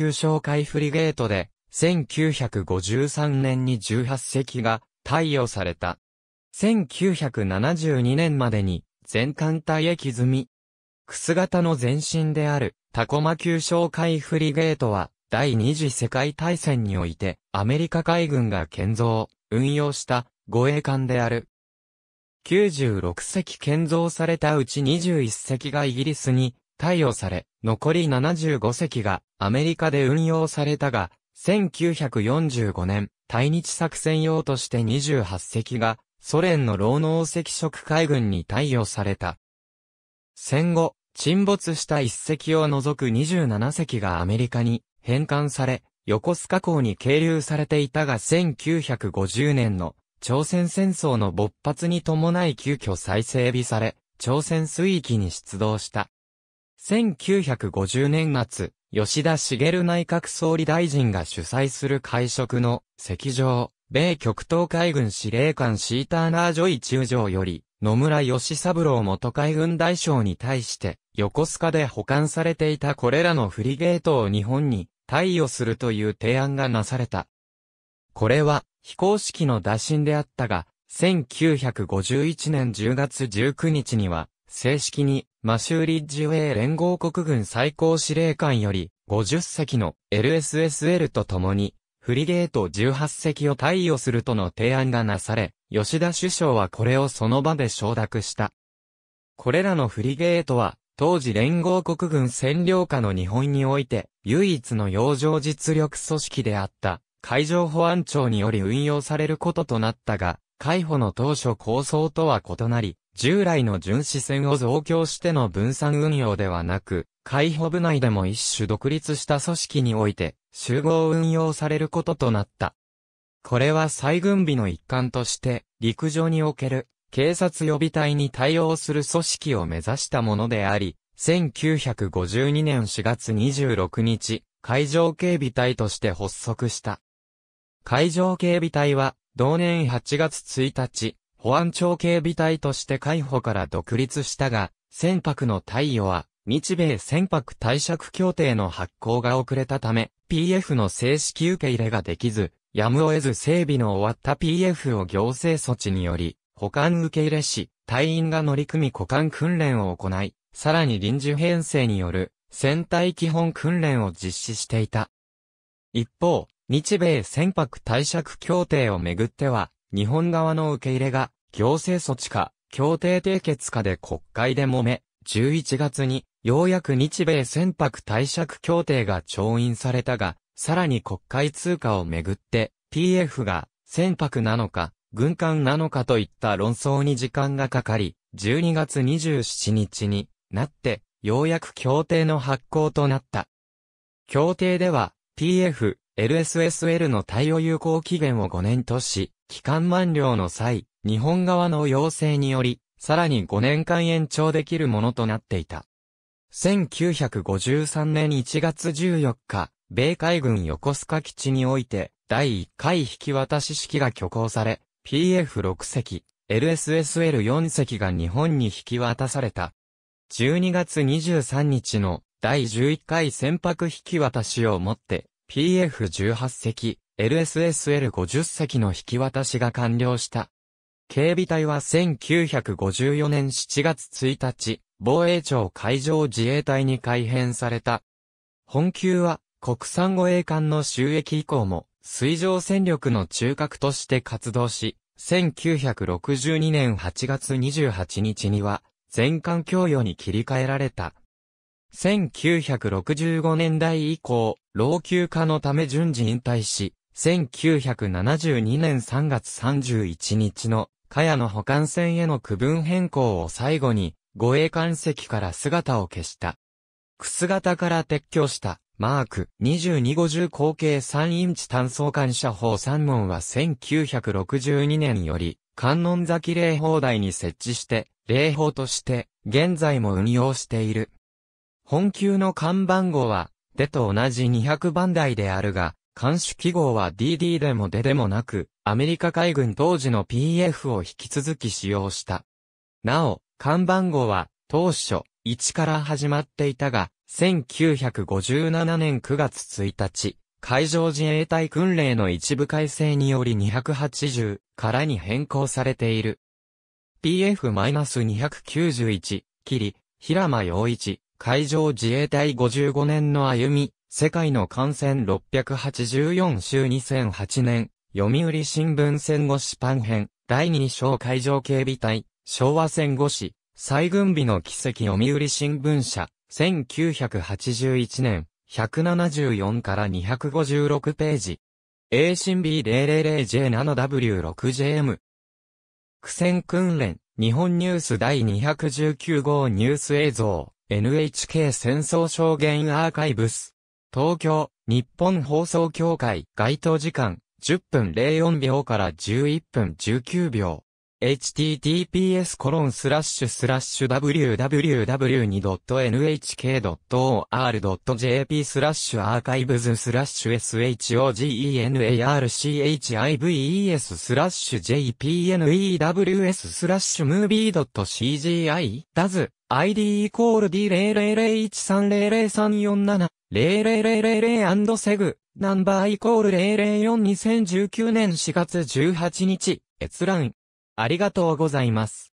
級商会フリゲートで、1953年に18隻が貸与された。1972年までに全艦隊へ。済み。くす型の前身であるタコマ級商会フリゲートは第二次世界大戦においてアメリカ海軍が建造、運用した護衛艦である。96隻建造されたうち21隻がイギリスに貸与され、残り75隻がアメリカで運用されたが、1945年、対日作戦用として28隻がソ連の労農赤色海軍に貸与された。戦後、沈没した1隻を除く27隻がアメリカに返還され、横須賀港に係留されていたが1950年の朝鮮戦争の勃発に伴い急遽再整備され、朝鮮水域に出動した。1950年末、吉田茂内閣総理大臣が主催する会食の、席上、米極東海軍司令官シーターナージョイ中将より、野村義三郎元海軍大将に対して、横須賀で保管されていたこれらのフリゲートを日本に貸与するという提案がなされた。これは、非公式の打診であったが、1951年10月19日には、正式にマシューリッジウェイ連合国軍最高司令官より、50隻の LSSL と共に、フリゲート18隻を対応するとの提案がなされ、吉田首相はこれをその場で承諾した。これらのフリゲートは、当時連合国軍占領下の日本において、唯一の洋上実力組織であった、海上保安庁により運用されることとなったが、海保の当初構想とは異なり、従来の巡視船を増強しての分散運用ではなく、海保部内でも一種独立した組織において、集合運用されることとなった。これは再軍備の一環として、陸上における警察予備隊に対応する組織を目指したものであり、1952年4月26日、海上警備隊として発足した。海上警備隊は、同年8月1日、保安庁警備隊として海保から独立したが、船舶の対応は、日米船舶対借協定の発行が遅れたため、PF の正式受け入れができず、やむを得ず整備の終わった PF を行政措置により、保管受け入れし、隊員が乗組保管訓練を行い、さらに臨時編成による船体基本訓練を実施していた。一方、日米船舶対借協定をめぐっては、日本側の受け入れが、行政措置か、協定締結かで国会で揉め、11月に、ようやく日米船舶対借協定が調印されたが、さらに国会通貨をめぐって、PF が、船舶なのか、軍艦なのかといった論争に時間がかかり、12月27日になって、ようやく協定の発行となった。協定では、PF、LSSL の対応有効期限を5年とし、期間満了の際、日本側の要請により、さらに5年間延長できるものとなっていた。1953年1月14日、米海軍横須賀基地において、第1回引き渡し式が挙行され、PF6 隻、LSSL4 隻が日本に引き渡された。12月23日の第11回船舶引き渡しをもって、PF18 隻、LSSL50 隻の引き渡しが完了した。警備隊は1954年7月1日、防衛庁海上自衛隊に改編された。本級は国産護衛艦の収益以降も水上戦力の中核として活動し、1962年8月28日には全艦供与に切り替えられた。1965年代以降、老朽化のため順次引退し、1972年3月31日の、かやの保管船への区分変更を最後に、護衛艦籍から姿を消した。す型から撤去した、マーク2250口径3インチ単装艦射砲3門は1962年より、観音崎霊砲台に設置して、霊砲として、現在も運用している。本級の看板号は、でと同じ200番台であるが、監視記号は DD でも D でもなく、アメリカ海軍当時の PF を引き続き使用した。なお、看板号は、当初、1から始まっていたが、1957年9月1日、海上自衛隊訓令の一部改正により280からに変更されている。PF-291、キリ、平間洋一、海上自衛隊55年の歩み、世界の感染684週2008年、読売新聞戦後史パン編、第2章海上警備隊、昭和戦後史、再軍備の奇跡読売新聞社、1981年、174から256ページ。A 新 B000J7W6JM。苦戦訓練、日本ニュース第219号ニュース映像、NHK 戦争証言アーカイブス。東京、日本放送協会、該当時間、10分04秒から11分19秒。https コロンスラッシュスラッシュ www.nhk.or.jp スラッシュアーカイブズスラッシュ shogenerchives スラッシュ jpnews スラッシュムービー .cgi だず ID イコール D00013003470 0 0 0セグ、ナンバーイコール0042019年4月18日、閲覧。ありがとうございます。